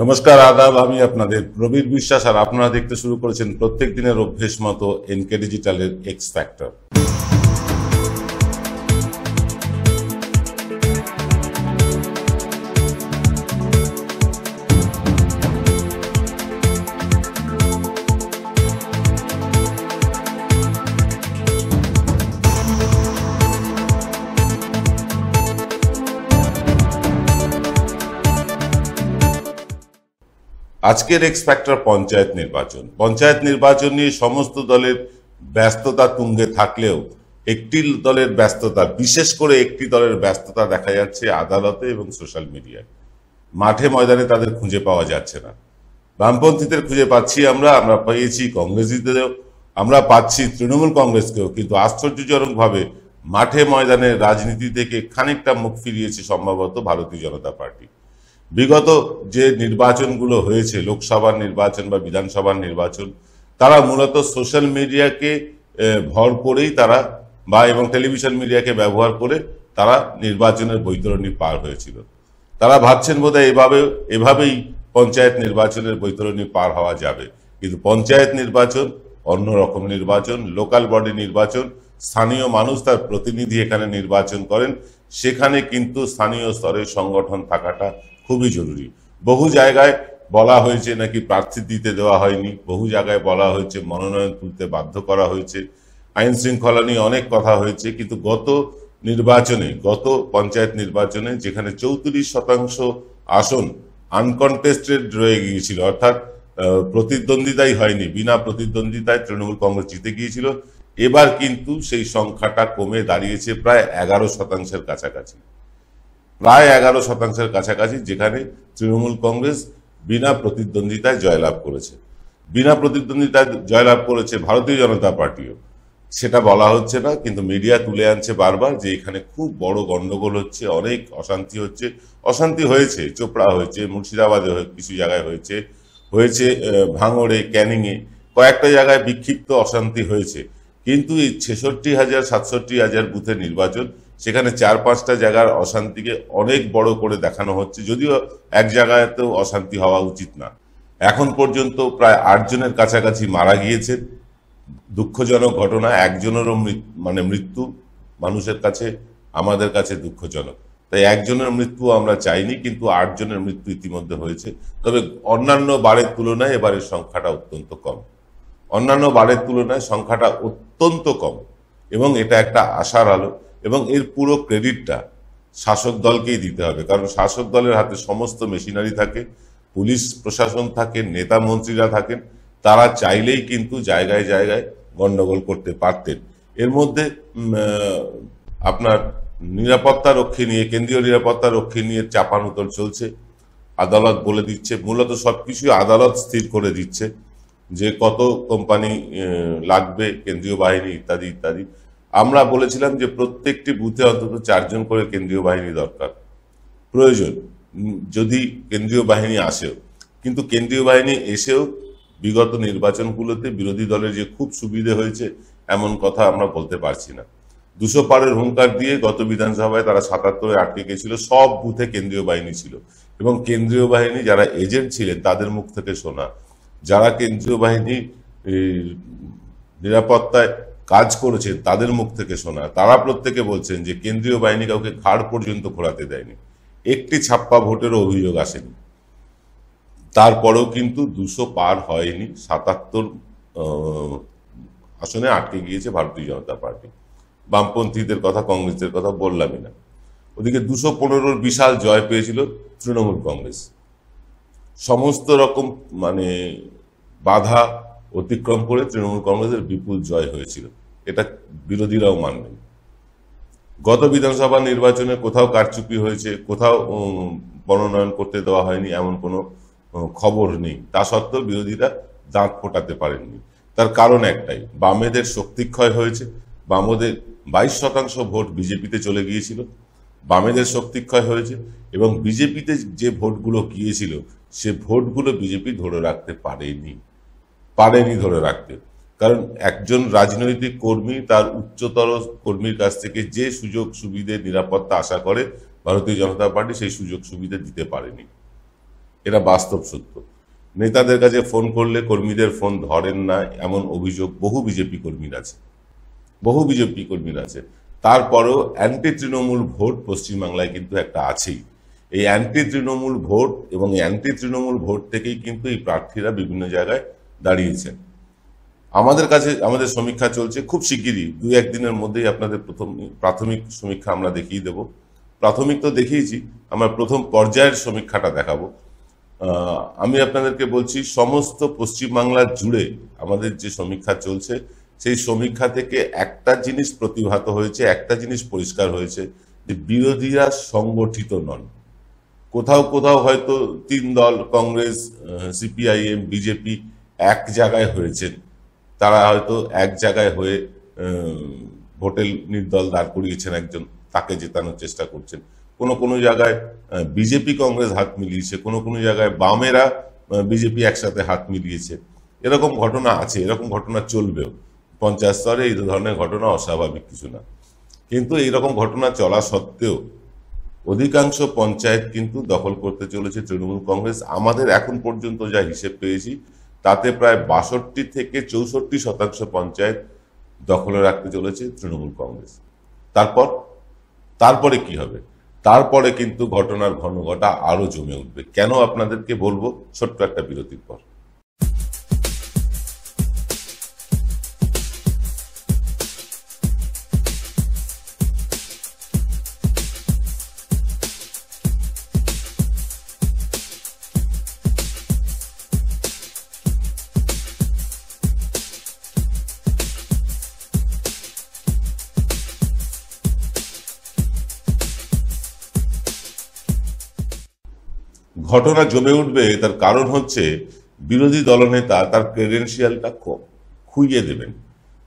নমস্কার আদাব আমি আপনাদের প্রবীর বিশ্বাস আর আপনারা দেখতে শুরু করেছেন প্রত্যেক দিনের অভ্যেস মতো এনকে ডিজিটালের এক্স ফ্যাক্টর আজকের এক্সপেক্টর পঞ্চায়েত নির্বাচন পঞ্চায়েত নির্বাচন নিয়ে সমস্ত দলের ব্যস্ততা তুঙ্গে থাকলেও একটি দলের ব্যস্ততা বিশেষ করে একটি দলের ব্যস্ততা দেখা যাচ্ছে আদালতে এবং সোশ্যাল মিডিয়ায় মাঠে ময়দানে তাদের খুঁজে পাওয়া যাচ্ছে না বামপন্থীদের খুঁজে পাচ্ছি আমরা আমরা পেয়েছি কংগ্রেসীদেরও আমরা পাচ্ছি তৃণমূল কংগ্রেসকেও কিন্তু আশ্চর্যজনকভাবে মাঠে ময়দানের রাজনীতি থেকে খানিকটা মুখ ফিরিয়েছে সম্ভবত ভারতীয় জনতা পার্টি বিগত যে নির্বাচনগুলো হয়েছে লোকসভার নির্বাচন বা বিধানসভার নির্বাচন তারা মূলত সোশ্যাল মিডিয়াকে ভর করেই তারা বা এবং টেলিভিশন মিডিয়াকে ব্যবহার করে তারা নির্বাচনের বৈতরণী পার হয়েছিল তারা ভাবছেন বোধহয় এভাবে এভাবেই পঞ্চায়েত নির্বাচনের বৈতরণী পার হওয়া যাবে কিন্তু পঞ্চায়েত নির্বাচন অন্য রকম নির্বাচন লোকাল বডি নির্বাচন স্থানীয় মানুষ তার প্রতিনিধি এখানে নির্বাচন করেন সেখানে কিন্তু স্থানীয় স্তরে সংগঠন থাকাটা খুবই জরুরি বহু জায়গায় বলা হয়েছে নাকি প্রার্থী দিতে দেওয়া হয়নি বহু জায়গায় বলা হয়েছে মনোনয়ন তুলতে বাধ্য করা হয়েছে আইন শৃঙ্খলা নিয়ে অনেক কথা হয়েছে কিন্তু গত নির্বাচনে গত পঞ্চায়েত নির্বাচনে যেখানে চৌত্রিশ শতাংশ আসন আনকনটেস্টেড রয়ে গিয়েছিল অর্থাৎ প্রতিদ্বন্দ্বিতাই হয়নি বিনা প্রতিদ্বন্দ্বিতায় তৃণমূল কংগ্রেস জিতে গিয়েছিল এবার কিন্তু সেই সংখ্যাটা কমে দাঁড়িয়েছে প্রায় এগারো শতাংশের কাছাকাছি প্রায় এগারো শতাংশের কাছাকাছি যেখানে তৃণমূল কংগ্রেস বিনা প্রতিদ্বন্দ্বিতায় জয়লাভ করেছে বিনা প্রতিদ্বন্দ্বিতায় জয়লাভ করেছে ভারতীয় জনতা পার্টিও সেটা বলা হচ্ছে না কিন্তু মিডিয়া তুলে আনছে বারবার যে এখানে খুব বড় গন্ডগোল হচ্ছে অনেক অশান্তি হচ্ছে অশান্তি হয়েছে চোপড়া হয়েছে মুর্শিদাবাদে কিছু জায়গায় হয়েছে হয়েছে ভাঙড়ে ক্যানিংয়ে কয়েকটা জায়গায় বিক্ষিপ্ত অশান্তি হয়েছে কিন্তু এই ছেষট্টি হাজার সাতষট্টি হাজার বুথের নির্বাচন সেখানে চার পাঁচটা জায়গার অশান্তিকে অনেক বড় করে দেখানো হচ্ছে যদিও এক জায়গাতেও অশান্তি হওয়া উচিত না এখন পর্যন্ত প্রায় আটজনের কাছাকাছি মারা গিয়েছে দুঃখজনক ঘটনা একজনেরও মানে মৃত্যু মানুষের কাছে আমাদের কাছে দুঃখজনক তাই একজনের মৃত্যু আমরা চাইনি কিন্তু আটজনের মৃত্যু ইতিমধ্যে হয়েছে তবে অন্যান্য বারের তুলনায় এবারের সংখ্যাটা অত্যন্ত কম অন্যান্য বারের তুলনায় সংখ্যাটা অত্যন্ত কম এবং এটা একটা আশার আলো এবং এর পুরো ক্রেডিটটা শাসক দলকেই দিতে হবে কারণ শাসক দলের হাতে সমস্ত মেশিনারি থাকে পুলিশ প্রশাসন থাকে নেতা মন্ত্রীরা থাকেন তারা চাইলেই কিন্তু জায়গায় জায়গায় গণ্ডগোল করতে পারতেন এর মধ্যে আপনার নিরাপত্তা রক্ষী নিয়ে কেন্দ্রীয় নিরাপত্তা রক্ষী নিয়ে চাপানুতর চলছে আদালত বলে দিচ্ছে মূলত কিছুই আদালত স্থির করে দিচ্ছে যে কত কোম্পানি লাগবে কেন্দ্রীয় বাহিনী ইত্যাদি ইত্যাদি আমরা বলেছিলাম যে প্রত্যেকটি বুথে অন্তত চারজন করে কেন্দ্রীয় বাহিনী দরকার প্রয়োজন যদি কেন্দ্রীয় বাহিনী আসেও কিন্তু কেন্দ্রীয় বাহিনী এসেও বিগত নির্বাচনগুলোতে বিরোধী দলের যে খুব সুবিধে হয়েছে এমন কথা আমরা বলতে পারছি না দুশো পারের হুঙ্কার দিয়ে গত বিধানসভায় তারা সাতাত্তরে আটকে গেছিল সব বুথে কেন্দ্রীয় বাহিনী ছিল এবং কেন্দ্রীয় বাহিনী যারা এজেন্ট ছিলেন তাদের মুখ থেকে শোনা যারা কেন্দ্রীয় বাহিনী নিরাপত্তায় কাজ করেছে তাদের মুখ থেকে শোনা তারা প্রত্যেকে বলছেন যে কেন্দ্রীয় বাহিনী কাউকে খাড় পর্যন্ত ঘোরাতে দেয়নি একটি ছাপ্পা ভোটের অভিযোগ আসেনি তারপরেও কিন্তু দুশো পার হয়নি সাতাত্তর আসনে আটকে গিয়েছে ভারতীয় জনতা পার্টি বামপন্থীদের কথা কংগ্রেসের কথা বললামই না ওদিকে দুশো পনেরোর বিশাল জয় পেয়েছিল তৃণমূল কংগ্রেস সমস্ত রকম মানে বাধা অতিক্রম করে তৃণমূল কংগ্রেসের বিপুল জয় হয়েছিল এটা বিরোধীরাও মানবেন গত বিধানসভা নির্বাচনে কোথাও কারচুপি হয়েছে কোথাও মনোনয়ন করতে দেওয়া হয়নি এমন কোনো খবর নেই তা সত্ত্বেও বিরোধীরা দাঁত ফোটাতে পারেননি তার কারণ একটাই বামেদের শক্তিক্ষয় হয়েছে বামদের বাইশ শতাংশ ভোট বিজেপিতে চলে গিয়েছিল বামেদের শক্তিক্ষয় হয়েছে এবং বিজেপিতে যে ভোটগুলো গিয়েছিল সে ভোটগুলো বিজেপি ধরে রাখতে পারেনি পারেনি ধরে রাখতে কারণ একজন রাজনৈতিক কর্মী তার উচ্চতর কর্মীর কাছ থেকে যে সুযোগ সুবিধে নিরাপত্তা আশা করে ভারতীয় জনতা পার্টি সেই সুযোগ সুবিধে দিতে পারেনি এটা বাস্তব সত্য নেতাদের কাছে ফোন করলে কর্মীদের ফোন ধরেন না এমন অভিযোগ বহু বিজেপি কর্মীর আছে বহু বিজেপি কর্মীর আছে তারপরেও অ্যান্টি তৃণমূল ভোট পশ্চিমবাংলায় কিন্তু একটা আছেই এই অ্যান্টি তৃণমূল ভোট এবং অ্যান্টি তৃণমূল ভোট থেকেই কিন্তু এই প্রার্থীরা বিভিন্ন জায়গায় দাঁড়িয়েছেন আমাদের কাছে আমাদের সমীক্ষা চলছে খুব শিগগিরই দুই একদিনের মধ্যেই আপনাদের প্রথম প্রাথমিক সমীক্ষা আমরা দেখিয়ে দেব প্রাথমিক তো দেখিয়েছি আমরা প্রথম পর্যায়ের সমীক্ষাটা দেখাবো আমি আপনাদেরকে বলছি সমস্ত পশ্চিমবাংলার জুড়ে আমাদের যে সমীক্ষা চলছে সেই সমীক্ষা থেকে একটা জিনিস প্রতিভাত হয়েছে একটা জিনিস পরিষ্কার হয়েছে যে বিরোধীরা সংগঠিত নন কোথাও কোথাও হয়তো তিন দল কংগ্রেস সিপিআইএম বিজেপি এক জায়গায় হয়েছেন তারা হয়তো এক জায়গায় হয়ে ভোটেল নির্দল দাঁড় করিয়েছেন একজন তাকে জেতানোর চেষ্টা করছেন কোনো কোনো জায়গায় বিজেপি কংগ্রেস হাত মিলিয়েছে কোনো কোনো জায়গায় বামেরা বিজেপি একসাথে হাত মিলিয়েছে এরকম ঘটনা আছে এরকম ঘটনা চলবেও পঞ্চায়েত স্তরে এই ধরনের ঘটনা অস্বাভাবিক কিছু না কিন্তু এই রকম ঘটনা চলা সত্ত্বেও অধিকাংশ পঞ্চায়েত কিন্তু দখল করতে চলেছে তৃণমূল কংগ্রেস আমাদের এখন পর্যন্ত যা হিসেব পেয়েছি তাতে প্রায় বাষট্টি থেকে চৌষট্টি শতাংশ পঞ্চায়েত দখলে রাখতে চলেছে তৃণমূল কংগ্রেস তারপর তারপরে কি হবে তারপরে কিন্তু ঘটনার ঘটা আরো জমে উঠবে কেন আপনাদেরকে বলবো ছোট্ট একটা বিরতির পর ঘটনা জমে উঠবে তার কারণ হচ্ছে বিরোধী দলনেতা তার ক্রেডেন্সিয়ালটা খুঁজে দেবেন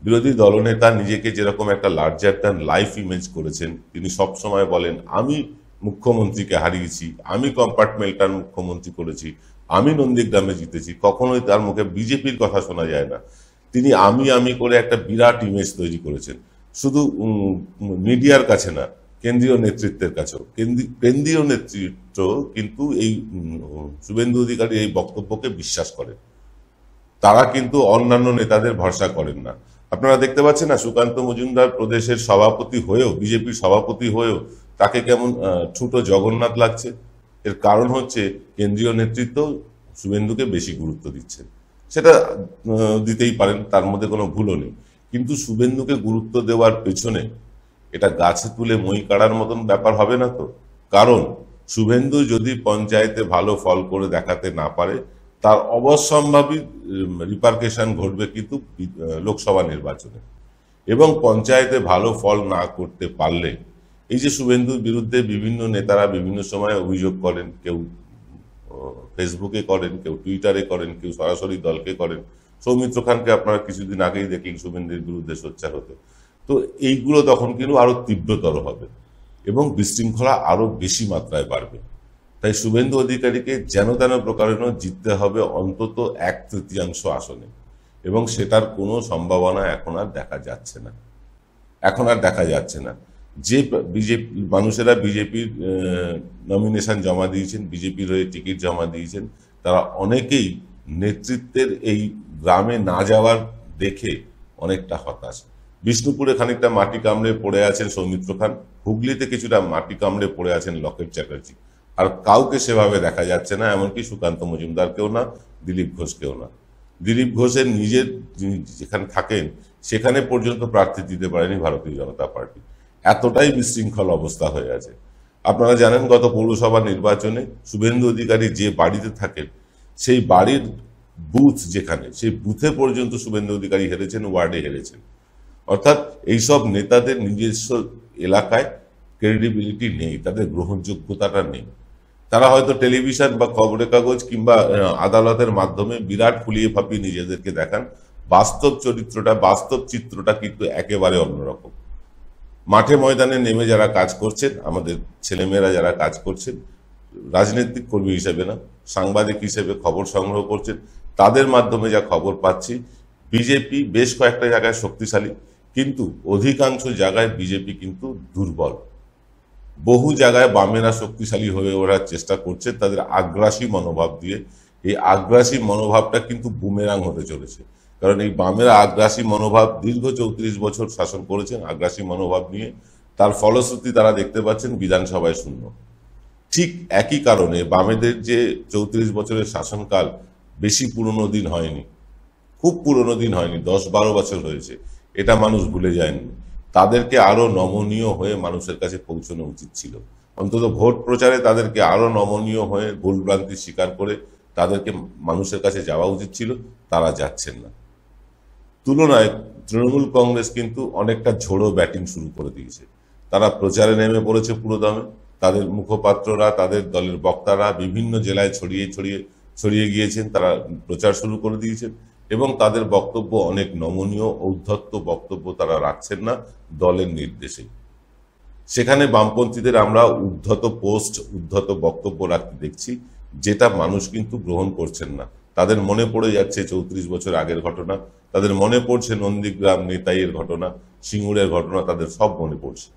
বিরোধী দলনেতা নিজেকে যেরকম একটা লার্জার দ্যান লাইফ ইমেজ করেছেন তিনি সবসময় বলেন আমি মুখ্যমন্ত্রীকে হারিয়েছি আমি কম্পার্টমেন্টাল মুখ্যমন্ত্রী করেছি আমি নন্দীগ্রামে জিতেছি কখনোই তার মুখে বিজেপির কথা শোনা যায় না তিনি আমি আমি করে একটা বিরাট ইমেজ তৈরি করেছেন শুধু মিডিয়ার কাছে না কেন্দ্রীয় নেতৃত্বের কাছেও কেন্দ্রীয় নেতৃত্ব কিন্তু এই শুভেন্দু অধিকারী এই বক্তব্যকে বিশ্বাস করে তারা কিন্তু অন্যান্য নেতাদের ভরসা করেন না আপনারা দেখতে পাচ্ছেন না সুকান্ত মজুমদার প্রদেশের সভাপতি হয়েও বিজেপির সভাপতি হয়েও তাকে কেমন ছোট জগন্নাথ লাগছে এর কারণ হচ্ছে কেন্দ্রীয় নেতৃত্ব শুভেন্দুকে বেশি গুরুত্ব দিচ্ছেন সেটা দিতেই পারেন তার মধ্যে কোনো ভুলও নেই কিন্তু শুভেন্দুকে গুরুত্ব দেওয়ার পেছনে এটা গাছে তুলে মই কাড়ার মতন ব্যাপার হবে না তো কারণ শুভেন্দু যদি পঞ্চায়েতে ভালো ফল করে দেখাতে না পারে তার অবশ্যম্ভাবী রিপার্কেশন ঘটবে কিন্তু লোকসভা নির্বাচনে এবং পঞ্চায়েতে ভালো ফল না করতে পারলে এই যে শুভেন্দুর বিরুদ্ধে বিভিন্ন নেতারা বিভিন্ন সময় অভিযোগ করেন কেউ ফেসবুকে করেন কেউ টুইটারে করেন কেউ সরাসরি দলকে করেন সৌমিত্র খানকে আপনারা কিছুদিন আগেই দেখলেন শুভেন্দুর বিরুদ্ধে সোচ্চার হতে তো এইগুলো তখন কিন্তু আরও তীব্রতর হবে এবং বিশৃঙ্খলা আরও বেশি মাত্রায় বাড়বে তাই শুভেন্দু অধিকারীকে যেন তেন প্রকারেণ জিততে হবে অন্তত এক তৃতীয়াংশ আসনে এবং সেটার কোনো সম্ভাবনা এখন আর দেখা যাচ্ছে না এখন আর দেখা যাচ্ছে না যে বিজেপি মানুষেরা বিজেপির নমিনেশন জমা দিয়েছেন বিজেপির হয়ে টিকিট জমা দিয়েছেন তারা অনেকেই নেতৃত্বের এই গ্রামে না যাওয়ার দেখে অনেকটা হতাশ বিষ্ণুপুরে খানিকটা মাটি কামড়ে পড়ে আছেন সৌমিত্র খান হুগলিতে কিছুটা মাটি কামড়ে পড়ে আছেন লকেট চ্যাটার্জি আর কাউকে সেভাবে দেখা যাচ্ছে না এমনকি সুকান্ত মজুমদারকেও না দিলীপ ঘোষকেও না দিলীপ ঘোষের নিজের যেখানে থাকেন সেখানে পর্যন্ত প্রার্থী দিতে পারেনি ভারতীয় জনতা পার্টি এতটাই বিশৃঙ্খল অবস্থা হয়ে আছে আপনারা জানেন গত পৌরসভা নির্বাচনে শুভেন্দু অধিকারী যে বাড়িতে থাকেন সেই বাড়ির বুথ যেখানে সেই বুথে পর্যন্ত শুভেন্দু অধিকারী হেরেছেন ওয়ার্ডে হেরেছেন অর্থাৎ এইসব নেতাদের নিজস্ব এলাকায় ক্রেডিবিলিটি নেই তাদের গ্রহণযোগ্যতাটা নেই তারা হয়তো টেলিভিশন বা খবরের কাগজ কিংবা আদালতের মাধ্যমে বিরাট ফুলিয়ে ফাঁপিয়ে নিজেদেরকে দেখান বাস্তব চরিত্রটা বাস্তব চিত্রটা কিন্তু একেবারে অন্যরকম মাঠে ময়দানে নেমে যারা কাজ করছেন আমাদের ছেলেমেয়েরা যারা কাজ করছেন রাজনৈতিক কর্মী হিসেবে না সাংবাদিক হিসেবে খবর সংগ্রহ করছেন তাদের মাধ্যমে যা খবর পাচ্ছি বিজেপি বেশ কয়েকটা জায়গায় শক্তিশালী কিন্তু অধিকাংশ জায়গায় বিজেপি কিন্তু দুর্বল বহু জায়গায় বামেরা শক্তিশালী হয়ে ওঠার চেষ্টা করছে তাদের আগ্রাসী মনোভাব দিয়ে এই আগ্রাসী মনোভাবটা কিন্তু বুমেরাং হতে চলেছে কারণ এই বামেরা আগ্রাসী মনোভাব দীর্ঘ চৌত্রিশ বছর শাসন করেছেন আগ্রাসী মনোভাব নিয়ে তার ফলশ্রুতি তারা দেখতে পাচ্ছেন বিধানসভায় শূন্য ঠিক একই কারণে বামেদের যে চৌত্রিশ বছরের শাসনকাল বেশি পুরনো দিন হয়নি খুব পুরনো দিন হয়নি দশ বারো বছর হয়েছে এটা মানুষ ভুলে যায়নি তাদেরকে আরও নমনীয় হয়ে মানুষের কাছে পৌঁছানো উচিত ছিল অন্তত ভোট প্রচারে তাদেরকে আরও নমনীয় হয়ে ভুলভ্রান্তি স্বীকার করে তাদেরকে মানুষের কাছে যাওয়া উচিত ছিল তারা যাচ্ছেন না তুলনায় তৃণমূল কংগ্রেস কিন্তু অনেকটা ঝোড়ো ব্যাটিং শুরু করে দিয়েছে তারা প্রচারে নেমে পড়েছে পুরোদমে তাদের মুখপাত্ররা তাদের দলের বক্তারা বিভিন্ন জেলায় ছড়িয়ে ছড়িয়ে ছড়িয়ে গিয়েছেন তারা প্রচার শুরু করে দিয়েছেন এবং তাদের বক্তব্য অনেক নমনীয় ঔদ্ধত্য বক্তব্য তারা রাখছেন না দলের নির্দেশে সেখানে বামপন্থীদের আমরা উদ্ধত পোস্ট উদ্ধত বক্তব্য রাখতে দেখছি যেটা মানুষ কিন্তু গ্রহণ করছেন না তাদের মনে পড়ে যাচ্ছে চৌত্রিশ বছর আগের ঘটনা তাদের মনে পড়ছে নন্দীগ্রাম নেতাইয়ের ঘটনা সিঙ্গুরের ঘটনা তাদের সব মনে পড়ছে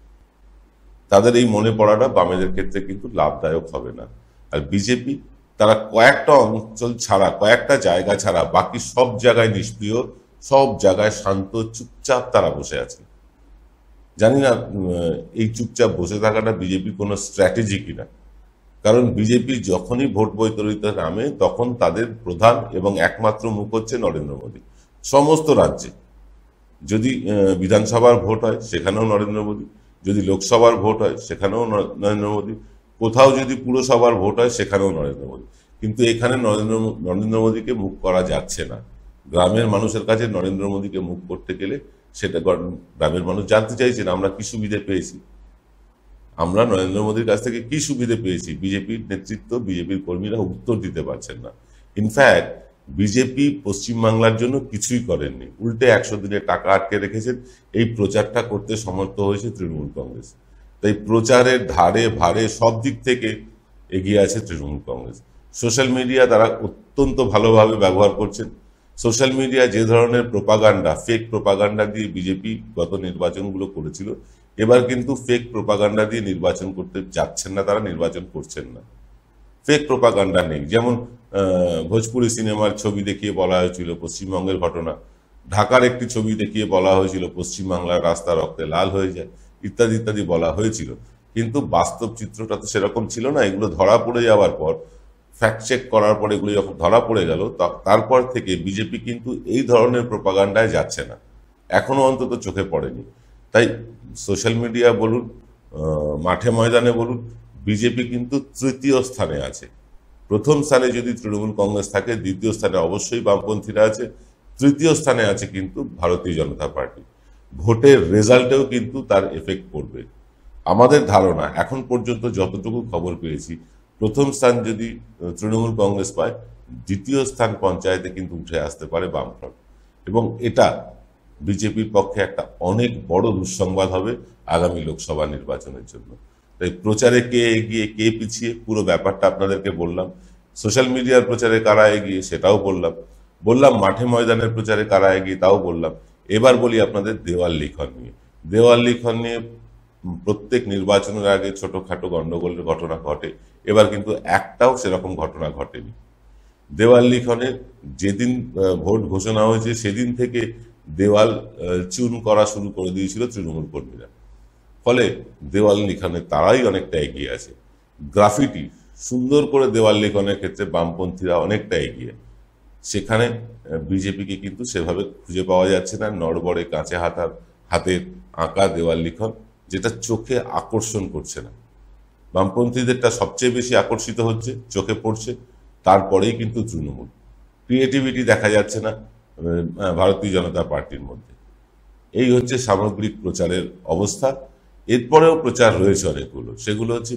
তাদের এই মনে পড়াটা বামেদের ক্ষেত্রে কিন্তু লাভদায়ক হবে না আর বিজেপি তারা কয়েকটা অঞ্চল ছাড়া কয়েকটা জায়গা ছাড়া বাকি সব জায়গায় নিষ্ক্রিয় সব জায়গায় শান্ত চুপচাপ তারা বসে আছে জানি না এই চুপচাপ বসে থাকাটা বিজেপি কোনো স্ট্র্যাটেজি কিনা কারণ বিজেপি যখনই ভোট বৈতরিত নামে তখন তাদের প্রধান এবং একমাত্র মুখ হচ্ছে নরেন্দ্র মোদী সমস্ত রাজ্যে যদি বিধানসভার ভোট হয় সেখানেও নরেন্দ্র মোদী যদি লোকসভার ভোট হয় সেখানেও নরেন্দ্র মোদী কোথাও যদি পুরসভার ভোট হয় সেখানেও নরেন্দ্র মোদী কিন্তু এখানে নরেন্দ্র নরেন্দ্র মোদীকে মুখ করা যাচ্ছে না গ্রামের মানুষের কাছে নরেন্দ্র মোদীকে মুখ করতে গেলে সেটা গ্রামের মানুষ জানতে চাইছেন আমরা কি সুবিধে পেয়েছি আমরা নরেন্দ্র মোদীর কাছ থেকে কি সুবিধে পেয়েছি বিজেপির নেতৃত্ব বিজেপির কর্মীরা উত্তর দিতে পারছেন না ইনফ্যাক্ট বিজেপি পশ্চিমবাংলার জন্য কিছুই করেননি উল্টে একশো দিনে টাকা আটকে রেখেছেন এই প্রচারটা করতে সমর্থ হয়েছে তৃণমূল কংগ্রেস তাই প্রচারের ধারে ভারে সব দিক থেকে এগিয়ে আছে তৃণমূল কংগ্রেস সোশ্যাল মিডিয়া তারা অত্যন্ত ভালোভাবে ব্যবহার করছেন সোশ্যাল মিডিয়া যে ধরনের প্রোপাগান্ডা ফেক প্রোপাগান্ডা দিয়ে বিজেপি গত নির্বাচনগুলো করেছিল এবার কিন্তু ফেক প্রোপাগান্ডা দিয়ে নির্বাচন করতে যাচ্ছেন না তারা নির্বাচন করছেন না ফেক প্রোপাগান্ডা নেই যেমন ভোজপুরি সিনেমার ছবি দেখিয়ে বলা হয়েছিল পশ্চিমবঙ্গের ঘটনা ঢাকার একটি ছবি দেখিয়ে বলা হয়েছিল পশ্চিমবাংলার রাস্তা রক্তে লাল হয়ে যায় ইত্যাদি ইত্যাদি বলা হয়েছিল কিন্তু বাস্তব চিত্রটা তো সেরকম ছিল না এগুলো ধরা পড়ে যাওয়ার পর ফ্যাক্ট চেক করার পর এগুলো যখন ধরা পড়ে গেল তারপর থেকে বিজেপি কিন্তু এই ধরনের প্রপাগান্ডায় যাচ্ছে না এখনও অন্তত চোখে পড়েনি তাই সোশ্যাল মিডিয়া বলুন মাঠে ময়দানে বলুন বিজেপি কিন্তু তৃতীয় স্থানে আছে প্রথম স্থানে যদি তৃণমূল কংগ্রেস থাকে দ্বিতীয় স্থানে অবশ্যই বামপন্থীরা আছে তৃতীয় স্থানে আছে কিন্তু ভারতীয় জনতা পার্টি ভোটের রেজাল্টেও কিন্তু তার এফেক্ট পড়বে আমাদের ধারণা এখন পর্যন্ত যতটুকু খবর পেয়েছি প্রথম স্থান যদি তৃণমূল কংগ্রেস পায় দ্বিতীয় স্থান পঞ্চায়েতে কিন্তু উঠে আসতে পারে বামফ্রন্ট এবং এটা বিজেপির পক্ষে একটা অনেক বড় দুঃসংবাদ হবে আগামী লোকসভা নির্বাচনের জন্য তাই প্রচারে কে এগিয়ে কে পিছিয়ে পুরো ব্যাপারটা আপনাদেরকে বললাম সোশ্যাল মিডিয়ার প্রচারে কারা এগিয়ে সেটাও বললাম বললাম মাঠে ময়দানের প্রচারে কারা এগিয়ে তাও বললাম এবার বলি আপনাদের দেওয়াল লিখন নিয়ে দেওয়াল লিখন নিয়ে প্রত্যেক নির্বাচনের আগে ছোটোখাটো গণ্ডগোলের ঘটনা ঘটে এবার কিন্তু একটাও সেরকম ঘটনা ঘটেনি দেওয়াল লিখনে যেদিন ভোট ঘোষণা হয়েছে সেদিন থেকে দেওয়াল চুন করা শুরু করে দিয়েছিল তৃণমূল কর্মীরা ফলে দেওয়াল লিখনে তারাই অনেকটা এগিয়ে আছে গ্রাফিটি সুন্দর করে দেওয়াল লিখনের ক্ষেত্রে বামপন্থীরা অনেকটা এগিয়ে সেখানে বিজেপিকে কিন্তু সেভাবে খুঁজে পাওয়া যাচ্ছে না নড়বড়ে কাঁচে হাতার হাতের আঁকা দেওয়াল লিখন যেটা চোখে আকর্ষণ করছে না বামপন্থীদেরটা সবচেয়ে বেশি আকর্ষিত হচ্ছে চোখে পড়ছে তারপরেই কিন্তু তৃণমূল ক্রিয়েটিভিটি দেখা যাচ্ছে না ভারতীয় জনতা পার্টির মধ্যে এই হচ্ছে সামগ্রিক প্রচারের অবস্থা এরপরেও প্রচার রয়েছে অনেকগুলো সেগুলো হচ্ছে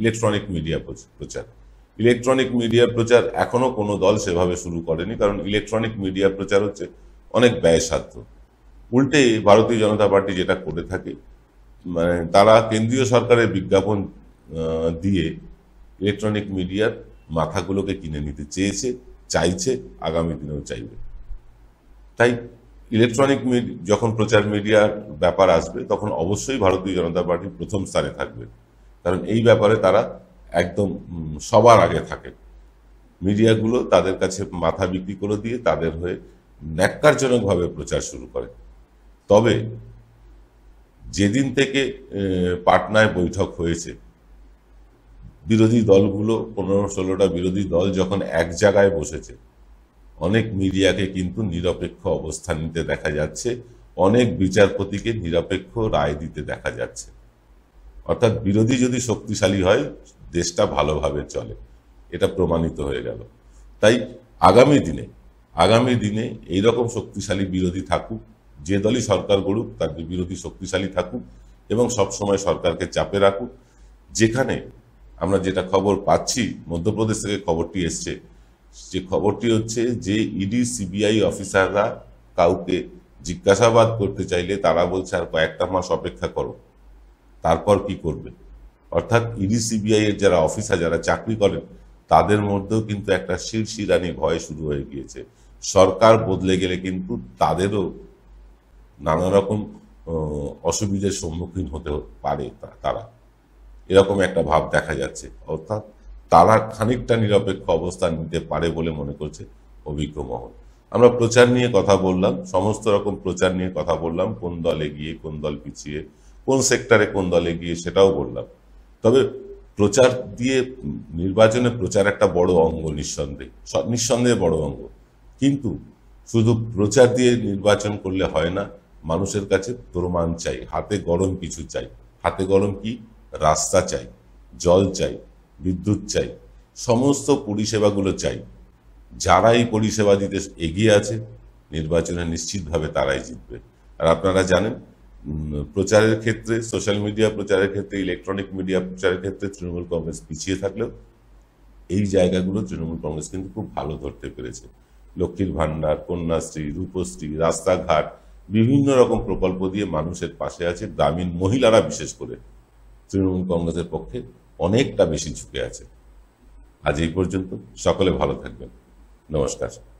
ইলেকট্রনিক মিডিয়া প্রচার ইলেকট্রনিক মিডিয়া প্রচার এখনও কোনো দল সেভাবে শুরু করেনি কারণ ইলেকট্রনিক মিডিয়া প্রচার হচ্ছে অনেক ব্যয়সাধ্য উল্টে ভারতীয় জনতা পার্টি যেটা করে থাকে মানে তারা কেন্দ্রীয় সরকারের বিজ্ঞাপন দিয়ে ইলেকট্রনিক মিডিয়ার মাথাগুলোকে কিনে নিতে চেয়েছে চাইছে আগামী দিনেও চাইবে তাই ইলেকট্রনিক যখন প্রচার মিডিয়ার ব্যাপার আসবে তখন অবশ্যই ভারতীয় জনতা পার্টি প্রথম স্থানে থাকবে কারণ এই ব্যাপারে তারা একদম সবার আগে থাকে মিডিয়াগুলো তাদের কাছে মাথা বিক্রি করে দিয়ে তাদের হয়ে ন্যাক্কারজনকভাবে প্রচার শুরু করে তবে যেদিন থেকে পাটনায় বৈঠক হয়েছে বিরোধী দলগুলো পনেরো ষোলোটা বিরোধী দল যখন এক জায়গায় বসেছে অনেক মিডিয়াকে কিন্তু নিরপেক্ষ অবস্থান নিতে দেখা যাচ্ছে অনেক বিচারপতিকে নিরপেক্ষ রায় দিতে দেখা যাচ্ছে অর্থাৎ বিরোধী যদি শক্তিশালী হয় দেশটা ভালোভাবে চলে এটা প্রমাণিত হয়ে গেল তাই আগামী দিনে আগামী দিনে এই রকম শক্তিশালী বিরোধী থাকুক যে দলই সরকার গড়ুক তার বিরোধী শক্তিশালী থাকুক এবং সবসময় সরকারকে চাপে রাখুক যেখানে আমরা যেটা খবর পাচ্ছি মধ্যপ্রদেশ থেকে খবরটি এসছে যে খবরটি হচ্ছে যে ইডি সিবিআই অফিসাররা কাউকে জিজ্ঞাসাবাদ করতে চাইলে তারা বলছে আর কয়েকটা মাস অপেক্ষা করো তারপর কি করবে অর্থাৎ ইডি সিবিআই এর যারা অফিসার যারা চাকরি করেন তাদের মধ্যেও কিন্তু একটা শিরশিরানি ভয় শুরু হয়ে গিয়েছে সরকার বদলে গেলে কিন্তু তাদেরও নানা রকম অসুবিধার সম্মুখীন হতে পারে তারা এরকম একটা ভাব দেখা যাচ্ছে অর্থাৎ তারা খানিকটা নিরপেক্ষ অবস্থান নিতে পারে বলে মনে করছে অভিজ্ঞ মহল আমরা প্রচার নিয়ে কথা বললাম সমস্ত রকম প্রচার নিয়ে কথা বললাম কোন দলে গিয়ে কোন দল পিছিয়ে কোন সেক্টরে কোন দলে গিয়ে সেটাও বললাম তবে প্রচার দিয়ে নির্বাচনে প্রচার একটা বড় অঙ্গ নিঃসন্দেহে নিঃসন্দেহে বড় অঙ্গ কিন্তু শুধু প্রচার দিয়ে নির্বাচন করলে হয় না মানুষের কাছে প্রমাণ চাই হাতে গরম কিছু চাই হাতে গরম কি রাস্তা চাই জল চাই বিদ্যুৎ চাই সমস্ত পরিষেবাগুলো চাই যারা এই পরিষেবা দিতে এগিয়ে আছে নির্বাচনে নিশ্চিতভাবে তারাই জিতবে আর আপনারা জানেন প্রচারের ক্ষেত্রে সোশ্যাল মিডিয়া প্রচারের ক্ষেত্রে ইলেকট্রনিক মিডিয়া প্রচারের ক্ষেত্রে তৃণমূল কংগ্রেস পিছিয়ে থাকলেও এই জায়গাগুলো তৃণমূল কংগ্রেস কিন্তু খুব ভালো ধরতে পেরেছে লক্ষ্মীর ভাণ্ডার কন্যাশ্রী রূপশ্রী রাস্তাঘাট বিভিন্ন রকম প্রকল্প দিয়ে মানুষের পাশে আছে গ্রামীণ মহিলারা বিশেষ করে তৃণমূল কংগ্রেসের পক্ষে অনেকটা বেশি ঝুঁকে আছে আজ এই পর্যন্ত সকলে ভালো থাকবেন নমস্কার